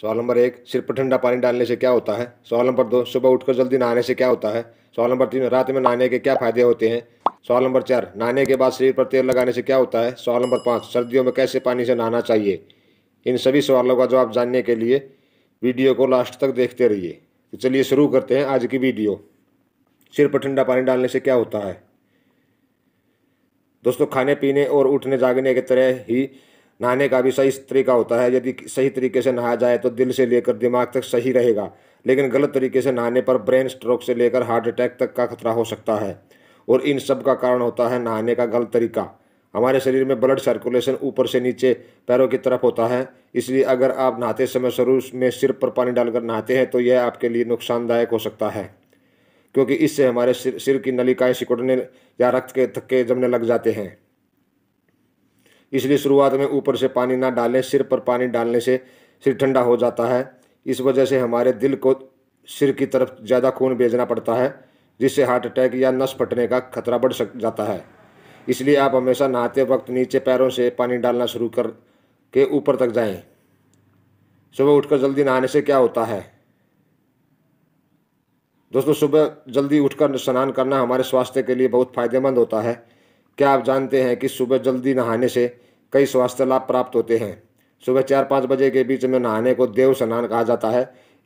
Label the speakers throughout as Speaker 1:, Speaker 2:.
Speaker 1: सवाल नंबर एक सिर पर ठंडा पानी डालने से क्या होता है सवाल नंबर दो सुबह उठकर जल्दी नहाने से क्या होता है सवाल नंबर तीन रात में नहाने के क्या फायदे होते हैं सवाल नंबर चार नहाने के बाद शरीर पर तेल लगाने से क्या होता है सवाल नंबर पाँच सर्दियों में कैसे पानी से नहाना चाहिए इन सभी सवालों का जवाब जानने के लिए वीडियो को लास्ट तक देखते रहिए तो चलिए शुरू करते हैं आज की वीडियो सिर पर ठंडा पानी डालने से क्या होता है दोस्तों खाने पीने और उठने जागने की तरह ही नहाने का भी सही तरीका होता है यदि सही तरीके से नहाया जाए तो दिल से लेकर दिमाग तक सही रहेगा लेकिन गलत तरीके से नहाने पर ब्रेन स्ट्रोक से लेकर हार्ट अटैक तक का खतरा हो सकता है और इन सब का कारण होता है नहाने का गलत तरीका हमारे शरीर में ब्लड सर्कुलेशन ऊपर से नीचे पैरों की तरफ होता है इसलिए अगर आप नहाते समय शुरू में सिर पर पानी डालकर नहाते हैं तो यह आपके लिए नुकसानदायक हो सकता है क्योंकि इससे हमारे सिर, सिर की नलिकाएं सिकुड़ने या रक्त के थक्के जमने लग जाते हैं इसलिए शुरुआत में ऊपर से पानी ना डालें सिर पर पानी डालने से सिर ठंडा हो जाता है इस वजह से हमारे दिल को सिर की तरफ ज़्यादा खून भेजना पड़ता है जिससे हार्ट अटैक या नस फटने का खतरा बढ़ सक जाता है इसलिए आप हमेशा नहाते वक्त नीचे पैरों से पानी डालना शुरू कर के ऊपर तक जाएं। सुबह उठकर जल्दी नहाने से क्या होता है दोस्तों सुबह जल्दी उठकर स्नान करना हमारे स्वास्थ्य के लिए बहुत फायदेमंद होता है क्या आप जानते हैं कि सुबह जल्दी नहाने से कई स्वास्थ्य लाभ प्राप्त होते हैं सुबह चार पाँच बजे के बीच में नहाने को देव स्नान कहा जाता है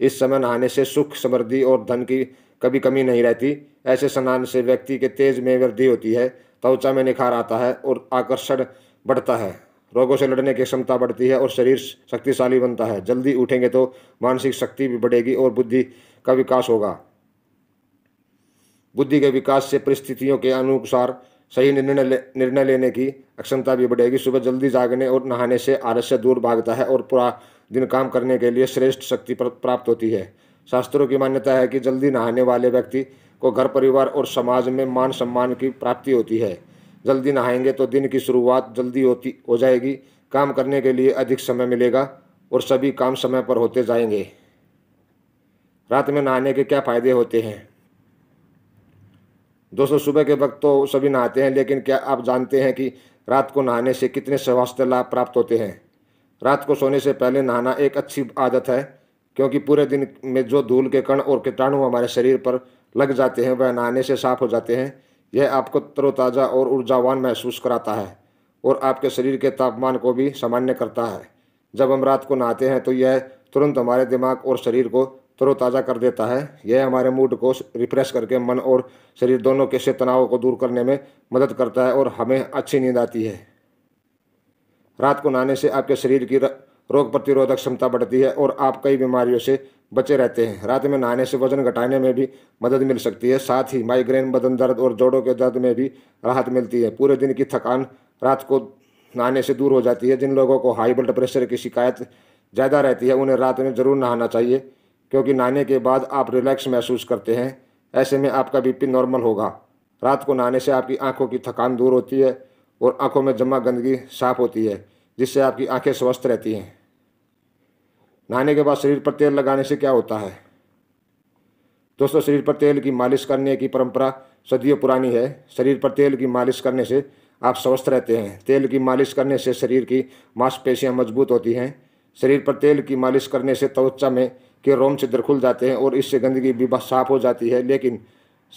Speaker 1: इस समय नहाने से सुख समृद्धि और धन की कभी कमी नहीं रहती ऐसे स्नान से व्यक्ति के तेज में वृद्धि होती है त्वचा में निखार आता है और आकर्षण बढ़ता है रोगों से लड़ने की क्षमता बढ़ती है और शरीर शक्तिशाली बनता है जल्दी उठेंगे तो मानसिक शक्ति भी बढ़ेगी और बुद्धि का विकास होगा बुद्धि के विकास से परिस्थितियों के अनुसार सही निर्णय ले, निर्णय लेने की अक्षमता भी बढ़ेगी सुबह जल्दी जागने और नहाने से आलस्य दूर भागता है और पूरा दिन काम करने के लिए श्रेष्ठ शक्ति प्राप्त होती है शास्त्रों की मान्यता है कि जल्दी नहाने वाले व्यक्ति को घर परिवार और समाज में मान सम्मान की प्राप्ति होती है जल्दी नहाएंगे तो दिन की शुरुआत जल्दी होती हो जाएगी काम करने के लिए अधिक समय मिलेगा और सभी काम समय पर होते जाएंगे रात में नहाने के क्या फ़ायदे होते हैं दोस्तों सुबह के वक्त तो सभी नहाते हैं लेकिन क्या आप जानते हैं कि रात को नहाने से कितने स्वास्थ्य लाभ प्राप्त होते हैं रात को सोने से पहले नहाना एक अच्छी आदत है क्योंकि पूरे दिन में जो धूल के कण और कीटाणु हमारे शरीर पर लग जाते हैं वह नहाने से साफ हो जाते हैं यह आपको तरोताज़ा और ऊर्जावान महसूस कराता है और आपके शरीर के तापमान को भी सामान्य करता है जब हम रात को नहाते हैं तो यह तुरंत हमारे दिमाग और शरीर को तरोताज़ा कर देता है यह हमारे मूड को रिफ्रेश करके मन और शरीर दोनों के से तनाव को दूर करने में मदद करता है और हमें अच्छी नींद आती है रात को नहाने से आपके शरीर की रोग प्रतिरोधक क्षमता बढ़ती है और आप कई बीमारियों से बचे रहते हैं रात में नहाने से वजन घटाने में भी मदद मिल सकती है साथ ही माइग्रेन बदन दर्द और जोड़ों के दर्द में भी राहत मिलती है पूरे दिन की थकान रात को नहाने से दूर हो जाती है जिन लोगों को हाई ब्लड प्रेशर की शिकायत ज़्यादा रहती है उन्हें रात में ज़रूर नहाना चाहिए क्योंकि नहाने के बाद आप रिलैक्स महसूस करते हैं ऐसे में आपका बीपी नॉर्मल होगा रात को नहाने से आपकी आंखों की थकान दूर होती है और आंखों में जमा गंदगी साफ होती है जिससे आपकी आंखें स्वस्थ रहती हैं नहाने के बाद शरीर पर तेल लगाने से क्या होता है दोस्तों शरीर पर तेल की मालिश करने की परंपरा सदियों पुरानी है शरीर पर तेल की मालिश करने से आप स्वस्थ रहते हैं तेल की मालिश करने से शरीर की मांसपेशियाँ मजबूत होती हैं शरीर पर तेल की मालिश करने से त्वचा में के रोम छिद्र खुल जाते हैं और इससे गंदगी भी साफ हो जाती है लेकिन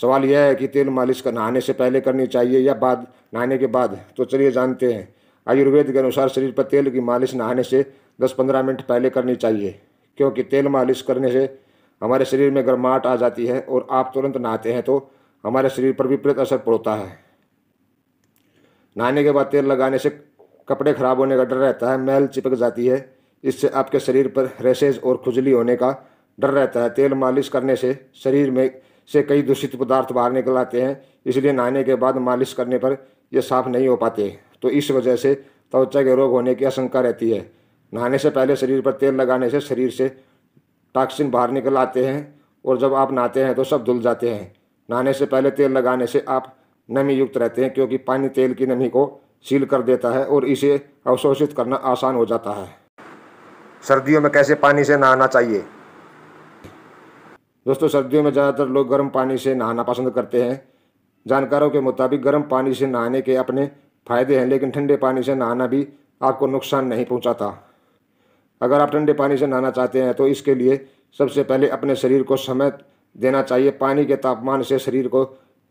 Speaker 1: सवाल यह है कि तेल मालिश का नहाने से पहले करनी चाहिए या बाद नहाने के बाद तो चलिए जानते हैं आयुर्वेद के अनुसार शरीर पर तेल की मालिश नहाने से 10-15 मिनट पहले करनी चाहिए क्योंकि तेल मालिश करने से हमारे शरीर में गर्माहट आ जाती है और आप तुरंत नहाते हैं तो हमारे शरीर पर विपरीत असर पड़ता है नहाने के बाद तेल लगाने से कपड़े खराब होने का डर रहता है मैल चिपक जाती है इससे आपके शरीर पर रेसेज और खुजली होने का डर रहता है तेल मालिश करने से शरीर में से कई दूषित पदार्थ बाहर निकल आते हैं इसलिए नहाने के बाद मालिश करने पर यह साफ नहीं हो पाते तो इस वजह से त्वचा के रोग होने की आशंका रहती है नहाने से पहले शरीर पर तेल लगाने से शरीर से टॉक्सिन बाहर निकल आते हैं और जब आप नहाते हैं तो सब धुल जाते हैं नहाने से पहले तेल लगाने से आप नमी युक्त रहते हैं क्योंकि पानी तेल की नमी को सील कर देता है और इसे अवशोषित करना आसान हो जाता है सर्दियों में कैसे पानी से नहाना चाहिए दोस्तों सर्दियों में ज़्यादातर लोग गर्म पानी से नहाना पसंद करते हैं जानकारों के मुताबिक गर्म पानी से नहाने के अपने फ़ायदे हैं लेकिन ठंडे पानी से नहाना भी आपको नुकसान नहीं पहुंचाता। अगर आप ठंडे पानी से नहाना चाहते हैं तो इसके लिए सबसे पहले अपने शरीर को समय देना चाहिए पानी के तापमान से शरीर को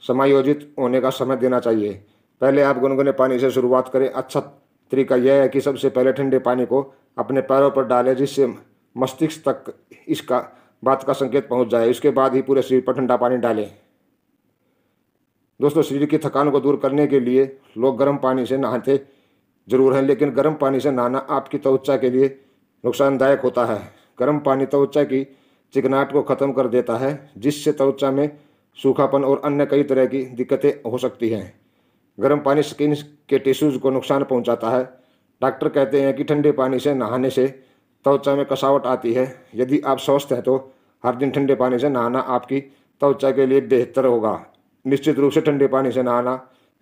Speaker 1: समायोजित होने का समय देना चाहिए पहले आप गुनगुने पानी से शुरुआत करें अच्छा तरीका यह है कि सबसे पहले ठंडे पानी को अपने पैरों पर डाले जिससे मस्तिष्क तक इसका बात का संकेत पहुंच जाए इसके बाद ही पूरे शरीर पर ठंडा पानी डालें दोस्तों शरीर की थकान को दूर करने के लिए लोग गर्म पानी से नहाते जरूर हैं लेकिन गर्म पानी से नहाना आपकी त्वचा के लिए नुकसानदायक होता है गर्म पानी त्वचा की चिकनाहट को ख़त्म कर देता है जिससे त्वचा में सूखापन और अन्य कई तरह की दिक्कतें हो सकती हैं गर्म पानी स्किन के टिश्यूज़ को नुकसान पहुंचाता है डॉक्टर कहते हैं कि ठंडे पानी से नहाने से त्वचा में कसावट आती है यदि आप स्वस्थ हैं तो हर दिन ठंडे पानी से नहाना आपकी त्वचा के लिए बेहतर होगा निश्चित रूप से ठंडे पानी से नहाना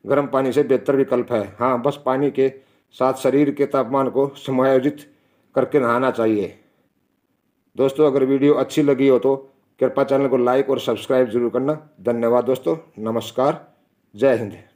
Speaker 1: गर्म पानी से बेहतर विकल्प है हाँ बस पानी के साथ शरीर के तापमान को समायोजित करके नहाना चाहिए दोस्तों अगर वीडियो अच्छी लगी हो तो कृपया चैनल को लाइक और सब्सक्राइब जरूर करना धन्यवाद दोस्तों नमस्कार जय हिंद